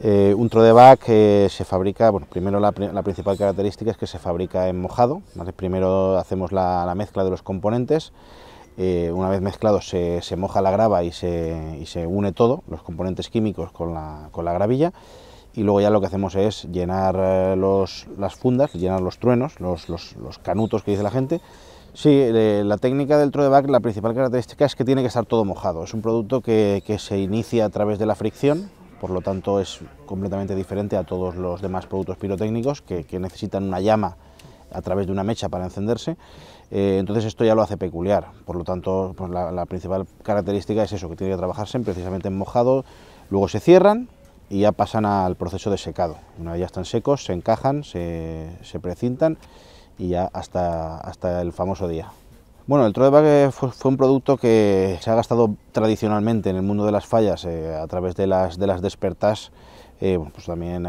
Eh, un trodeback eh, se fabrica, bueno, primero la, principal característica es que se fabrica en mojado, primero hacemos la, mezcla de los componentes, eh, una vez mezclado se, moja la grava y se, une todo, los componentes químicos con la, gravilla, y luego ya lo que hacemos es llenar eh, las fundas, llenar los truenos, los, canutos que dice la gente. Sí, eh, la técnica del trodeback, la principal característica es que tiene que estar todo mojado, es un producto que, que se inicia a través de la fricción, por lo tanto es completamente diferente a todos los demás productos pirotécnicos que, necesitan una llama a través de una mecha para encenderse, eh, entonces esto ya lo hace peculiar, por lo tanto pues la, principal característica es eso, que tiene que trabajarse precisamente en mojado, luego se cierran y ya pasan al proceso de secado, una vez ya están secos, se encajan, se, precintan y ya hasta, hasta el famoso día. Bueno, el trodeback eh, fue, un producto que se ha gastado tradicionalmente en el mundo de las fallas eh, a través de las, de las despertas. Eh, pues también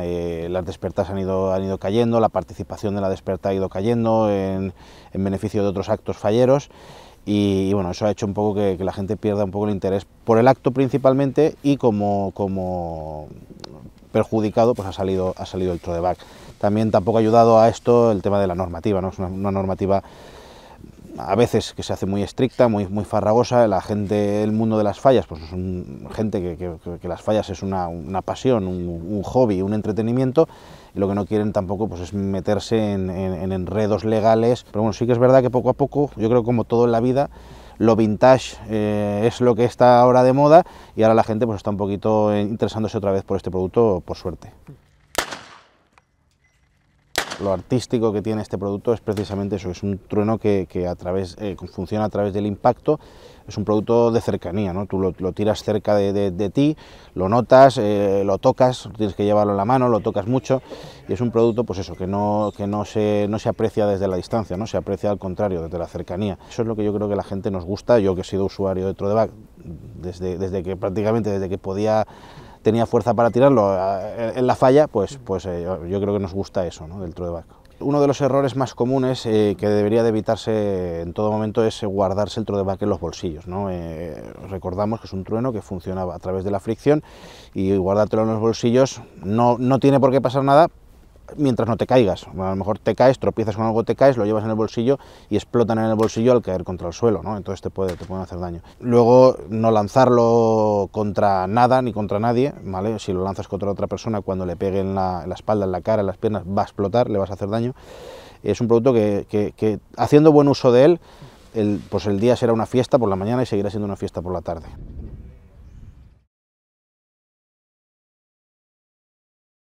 las despertas han ido, han ido cayendo, la participación de la desperta ha ido cayendo en, beneficio de otros actos falleros. Y, bueno, eso ha hecho un poco que, la gente pierda un poco el interés por el acto principalmente y como, como perjudicado pues ha salido, ha salido el trodeback. También tampoco ha ayudado a esto el tema de la normativa, ¿no? es una normativa a veces que se hace muy estricta, muy, muy farragosa, la gente, el mundo de las fallas, pues es gente que, que, las fallas es una, pasión, un, hobby, un entretenimiento, y lo que no quieren tampoco pues es meterse en, en, enredos legales, pero bueno, sí que es verdad que poco a poco, yo creo que como todo en la vida, lo vintage eh, es lo que está ahora de moda y ahora la gente pues está un poquito interesándose otra vez por este producto, por suerte lo artístico que tiene este producto es precisamente eso, es un trueno que, a través, eh, funciona a través del impacto, es un producto de cercanía, ¿no? tú lo, tiras cerca de, ti, lo notas, eh, lo tocas, tienes que llevarlo en la mano, lo tocas mucho y es un producto pues eso, que, no, que no, se, no se aprecia desde la distancia, ¿no? se aprecia al contrario, desde la cercanía. Eso es lo que yo creo que la gente nos gusta, yo que he sido usuario de Trodeback desde, desde que prácticamente desde que podía tenía fuerza para tirarlo eh, en la falla, pues, pues eh, yo creo que nos gusta eso ¿no? del de Uno de los errores más comunes eh, que debería de evitarse en todo momento es guardarse el trodeback en los bolsillos. ¿no? recordamos que es un trueno que funciona a través de la fricción y guardártelo en los bolsillos no, no tiene por qué pasar nada, mientras no te caigas. A lo mejor te caes, tropiezas con algo, te caes, lo llevas en el bolsillo y explotan en el bolsillo al caer contra el suelo, ¿no? Entonces te, puede, te pueden hacer daño. Luego, no lanzarlo contra nada ni contra nadie, ¿vale? Si lo lanzas contra otra persona, cuando le peguen la, espalda, en la cara, en las piernas, va a explotar, le vas a hacer daño. Es un producto que, haciendo buen uso de él, el, pues el día será una fiesta por la mañana y seguirá siendo una fiesta por la tarde.